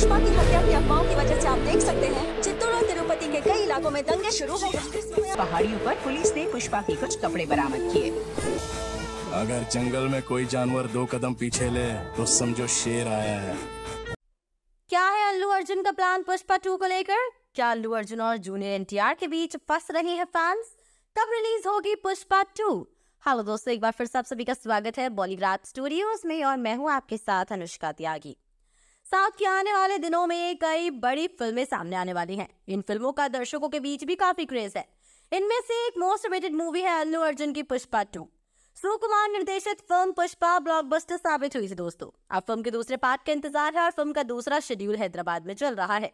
पुष्पा की हत्या की अफवाहों की वजह से आप देख सकते हैं चित्तौड़ और तिरुपति के कई इलाकों में दंगे शुरू हो गए पहाड़ियों पर पुलिस ने पुष्पा के कुछ कपड़े बरामद किए अगर जंगल में कोई जानवर दो कदम पीछे ले तो समझो शेर आया है क्या है अल्लू अर्जुन का प्लान पुष्पा टू को लेकर क्या अल्लू अर्जुन और जूनियर एनटीआर के बीच फंस रहे हैं फैंस कब रिलीज होगी पुष्पा टू हेलो दोस्तों एक बार फिर से आप सभी का स्वागत है बॉलीग्राड स्टूडियोज में और मैं हूँ आपके साथ अनुष्का त्यागी साथ के आने वाले दिनों में कई बड़ी फिल्में सामने आने वाली हैं इन फिल्मों का दर्शकों के बीच भी काफी क्रेज है इनमें से एक मोस्ट रेटेड मूवी है अल्लू अर्जुन की पुष्पा टू सुकुमार निर्देशित फिल्म पुष्पा ब्लॉकबस्टर साबित हुई थी दोस्तों अब फिल्म के दूसरे पार्ट का इंतजार है और फिल्म का दूसरा शेड्यूल हैदराबाद में चल रहा है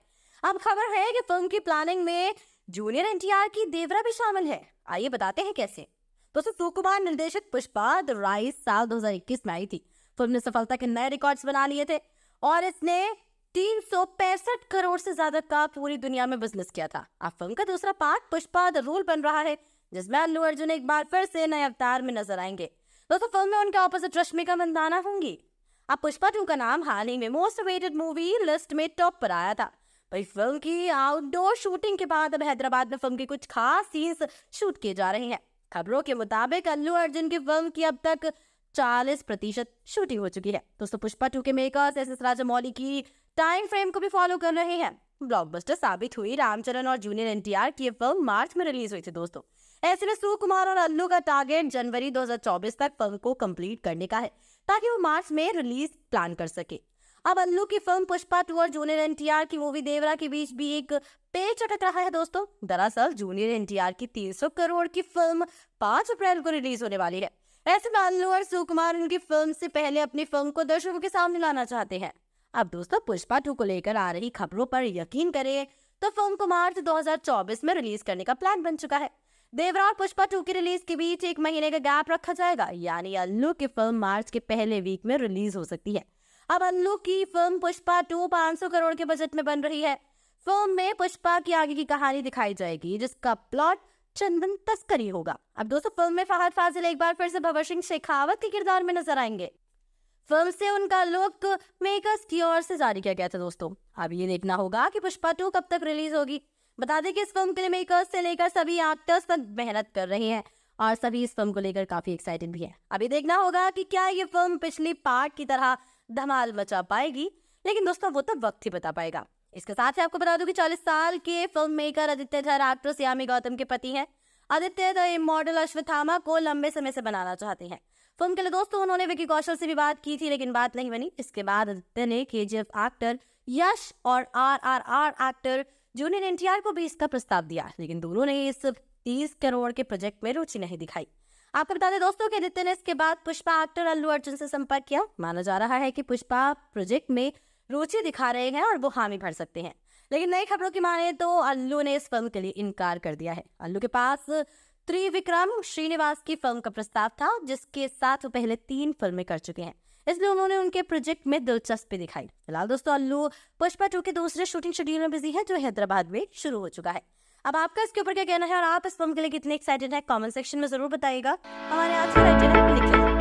अब खबर है कि फिल्म की प्लानिंग में जूनियर एनटीआर की देवरा भी शामिल है आइए बताते हैं कैसे दोस्तों सुकुमार कुमार निर्देशित पुष्पा द राइस साल 2021 में आई थी फिल्म ने सफलता के नए रिकॉर्ड्स बना लिए थे और इसने तीन करोड़ से ज्यादा का पूरी दुनिया में बिजनेस किया था अब फिल्म का दूसरा पार्ट पुष्पा द रूल बन रहा है जिसमें अल्लू अर्जुन एक बार फिर से नए अवतार में नजर आएंगे दोस्तों फिल्म में उनके ऑपोजिट रश्मिका मंदाना होंगी अब पुष्पा टू का नाम हाल ही में मोस्ट अवेटेड मूवी लिस्ट में टॉप पर आया था भाई फिल्म की आउटडोर शूटिंग के बाद अब हैदराबाद में फिल्म के कुछ खास सीन्स शूट किए जा रहे हैं खबरों के मुताबिक अल्लू अर्जुन की फिल्म की अब तक चालीस प्रतिशत शूटिंग हो चुकी है दोस्तों पुष्पा टू के मेकर्स एस एस राजामौली की टाइम फ्रेम को भी फॉलो कर रहे हैं ब्लॉकबस्टर साबित हुई रामचरण और जूनियर एन की फिल्म मार्च में रिलीज हुई थी दोस्तों ऐसे में सुकुमार और अल्लू का टारगेट जनवरी 2024 तक फिल्म को कंप्लीट करने का है ताकि वो मार्च में रिलीज प्लान कर सके अब अल्लू की फिल्म पुष्पा टू और जूनियर एनटीआर की मूवी देवरा के बीच भी एक पेड़ चटक रहा है दोस्तों दरअसल जूनियर एनटीआर की 300 करोड़ की फिल्म 5 अप्रैल को रिलीज होने वाली है वैसे बालू और सुकुमार उनकी फिल्म से पहले अपनी फिल्म को दर्शकों के सामने लाना चाहते हैं अब दोस्तों पुष्पा टू को लेकर आ रही खबरों पर यकीन करें तो फिल्म को मार्च 2024 में रिलीज करने का प्लान बन चुका है देवरा और पुष्पा टू की रिलीज के बीच एक महीने का गैप रखा जाएगा यानी अल्लू की फिल्म मार्च के पहले वीक में रिलीज हो सकती है अब अल्लू की फिल्म पुष्पा टू पांच करोड़ के बजट में बन रही है फिल्म में पुष्पा की आगे की कहानी दिखाई जाएगी जिसका प्लॉट चंदन तस्करी होगा अब दोस्तों फिल्म में फहद फाजिल एक बार फिर से भवर सिंह शेखावत के किरदार में नजर आएंगे फिल्म से उनका लुक मेकर्स की ओर से जारी किया गया था दोस्तों अब ये देखना होगा कि पुष्पा टू कब तक रिलीज होगी बता दें कि इस फिल्म के लिए मेकर्स से लेकर सभी एक्टर्स तक मेहनत कर रहे हैं और सभी इस फिल्म को लेकर काफी एक्साइटेड भी है अभी देखना होगा कि क्या ये फिल्म पिछली पार्ट की तरह धमाल मचा पाएगी लेकिन दोस्तों वो तो वक्त ही बता पाएगा इसके साथ ही आपको बता दूं कि 40 साल के फिल्म मेकर आदित्य धर एक्ट्रेस यामी गौतम के पति हैं आदित्य द मॉडल अश्वथामा को लंबे समय से बनाना चाहते हैं फिल्म के लिए दोस्तों उन्होंने विकी कौशल से भी बात की थी लेकिन बात नहीं बनी इसके बाद आदित्य ने के एक्टर यश और R R R actor junior N को भी इसका प्रस्ताव दिया लेकिन दोनों ने इस तीस करोड़ के प्रोजेक्ट में रुचि नहीं दिखाई आपको बता दें दोस्तों कि आदित्य ने इसके बाद पुष्पा एक्टर अल्लू अर्जुन से संपर्क किया माना जा रहा है कि पुष्पा प्रोजेक्ट में रुचि दिखा रहे हैं और वो हामी भर सकते हैं लेकिन नई खबरों की माने तो अल्लू ने इस फिल्म के लिए इनकार कर दिया है अल्लू के पास त्रिविक्रम श्रीनिवास की फिल्म का प्रस्ताव था जिसके साथ वो पहले तीन फिल्में कर चुके हैं इसलिए उन्होंने उनके प्रोजेक्ट में दिलचस्पी दिखाई फिलहाल दोस्तों अल्लू पुष्पा टू के दूसरे शूटिंग शेड्यूल में बिजी है जो हैदराबाद में शुरू हो चुका है अब आपका इसके ऊपर क्या कहना है और आप इस फिल्म के लिए कितने एक्साइटेड है कॉमेंट सेक्शन में जरूर बताइएगा हमारे आज का